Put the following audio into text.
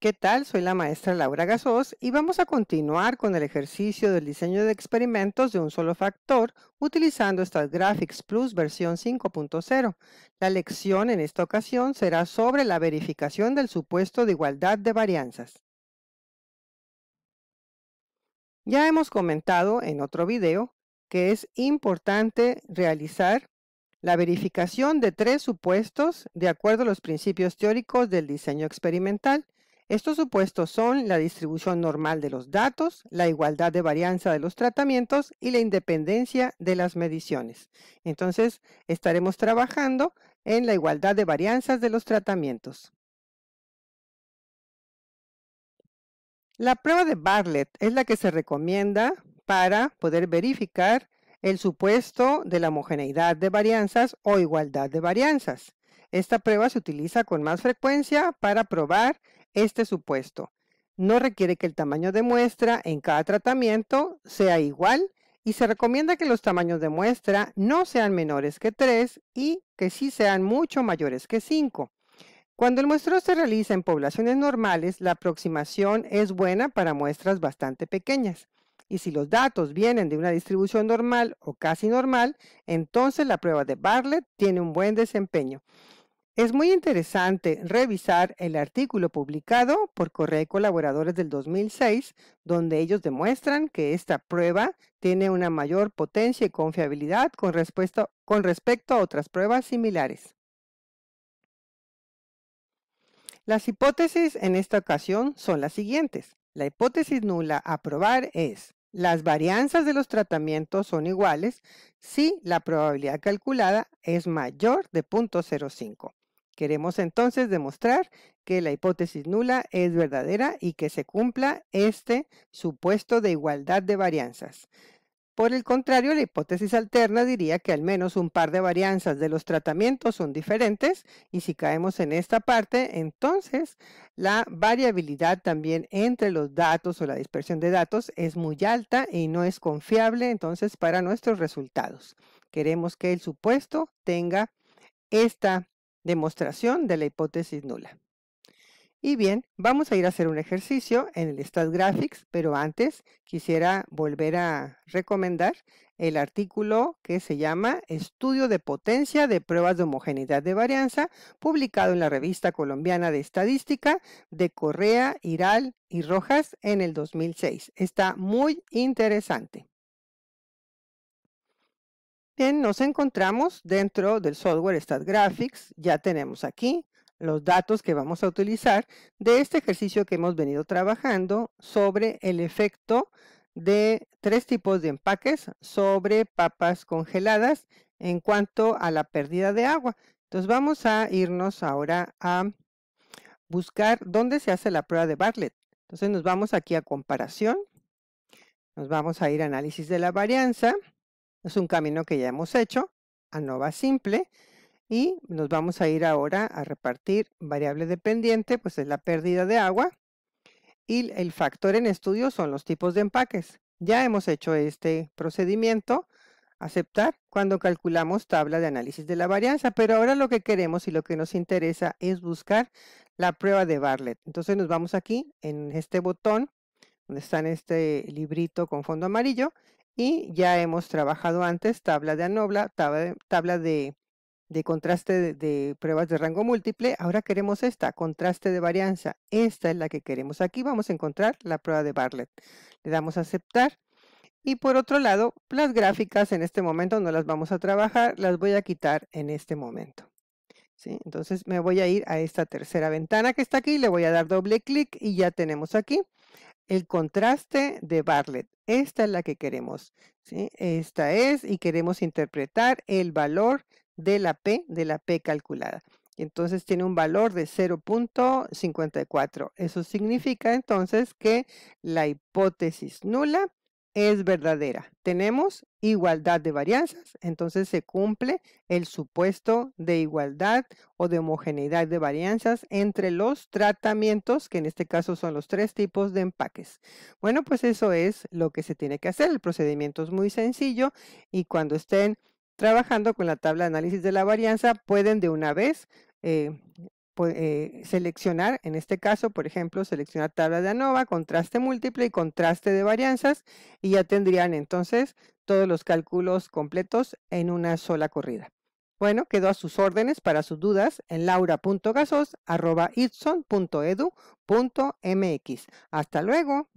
¿Qué tal? Soy la maestra Laura Gasos y vamos a continuar con el ejercicio del diseño de experimentos de un solo factor utilizando estas Graphics Plus versión 5.0. La lección en esta ocasión será sobre la verificación del supuesto de igualdad de varianzas. Ya hemos comentado en otro video que es importante realizar la verificación de tres supuestos de acuerdo a los principios teóricos del diseño experimental – estos supuestos son la distribución normal de los datos, la igualdad de varianza de los tratamientos y la independencia de las mediciones. Entonces, estaremos trabajando en la igualdad de varianzas de los tratamientos. La prueba de Bartlett es la que se recomienda para poder verificar el supuesto de la homogeneidad de varianzas o igualdad de varianzas. Esta prueba se utiliza con más frecuencia para probar este supuesto. No requiere que el tamaño de muestra en cada tratamiento sea igual y se recomienda que los tamaños de muestra no sean menores que 3 y que sí sean mucho mayores que 5. Cuando el muestreo se realiza en poblaciones normales, la aproximación es buena para muestras bastante pequeñas. Y si los datos vienen de una distribución normal o casi normal, entonces la prueba de Bartlett tiene un buen desempeño. Es muy interesante revisar el artículo publicado por Correa colaboradores del 2006, donde ellos demuestran que esta prueba tiene una mayor potencia y confiabilidad con respecto, con respecto a otras pruebas similares. Las hipótesis en esta ocasión son las siguientes. La hipótesis nula a probar es las varianzas de los tratamientos son iguales si la probabilidad calculada es mayor de 0.05. Queremos entonces demostrar que la hipótesis nula es verdadera y que se cumpla este supuesto de igualdad de varianzas. Por el contrario, la hipótesis alterna diría que al menos un par de varianzas de los tratamientos son diferentes y si caemos en esta parte, entonces la variabilidad también entre los datos o la dispersión de datos es muy alta y no es confiable entonces para nuestros resultados. Queremos que el supuesto tenga esta Demostración de la hipótesis nula. Y bien, vamos a ir a hacer un ejercicio en el StatGraphics, pero antes quisiera volver a recomendar el artículo que se llama Estudio de potencia de pruebas de homogeneidad de varianza, publicado en la revista colombiana de estadística de Correa, Iral y Rojas en el 2006. Está muy interesante nos encontramos dentro del software Graphics, Ya tenemos aquí los datos que vamos a utilizar de este ejercicio que hemos venido trabajando sobre el efecto de tres tipos de empaques sobre papas congeladas en cuanto a la pérdida de agua. Entonces vamos a irnos ahora a buscar dónde se hace la prueba de Bartlett. Entonces nos vamos aquí a comparación, nos vamos a ir a análisis de la varianza es un camino que ya hemos hecho, ANOVA simple, y nos vamos a ir ahora a repartir variable dependiente, pues es la pérdida de agua, y el factor en estudio son los tipos de empaques. Ya hemos hecho este procedimiento, aceptar, cuando calculamos tabla de análisis de la varianza, pero ahora lo que queremos y lo que nos interesa es buscar la prueba de Bartlett. Entonces nos vamos aquí en este botón, donde está en este librito con fondo amarillo, y ya hemos trabajado antes tabla de ANOBLA, tabla de, de, contraste de, pruebas de rango múltiple. Ahora queremos esta, contraste de varianza. Esta es la que queremos. Aquí vamos a encontrar la prueba de Bartlett. Le damos a aceptar. Y por otro lado, las gráficas en este momento no las vamos a trabajar, las voy a quitar en este momento. ¿Sí? Entonces me voy a ir a esta tercera ventana que está aquí, le voy a dar doble clic y ya tenemos aquí el contraste de Bartlett. Esta es la que queremos. ¿sí? Esta es y queremos interpretar el valor de la P, de la P calculada. Entonces tiene un valor de 0.54. Eso significa entonces que la hipótesis nula es verdadera. Tenemos igualdad de varianzas, entonces se cumple el supuesto de igualdad o de homogeneidad de varianzas entre los tratamientos, que en este caso son los tres tipos de empaques. Bueno, pues eso es lo que se tiene que hacer. El procedimiento es muy sencillo y cuando estén trabajando con la tabla de análisis de la varianza, pueden de una vez eh, eh, seleccionar, en este caso, por ejemplo, seleccionar tabla de ANOVA, contraste múltiple y contraste de varianzas, y ya tendrían entonces todos los cálculos completos en una sola corrida. Bueno, quedo a sus órdenes para sus dudas en laura.gasos.edu.mx. Hasta luego.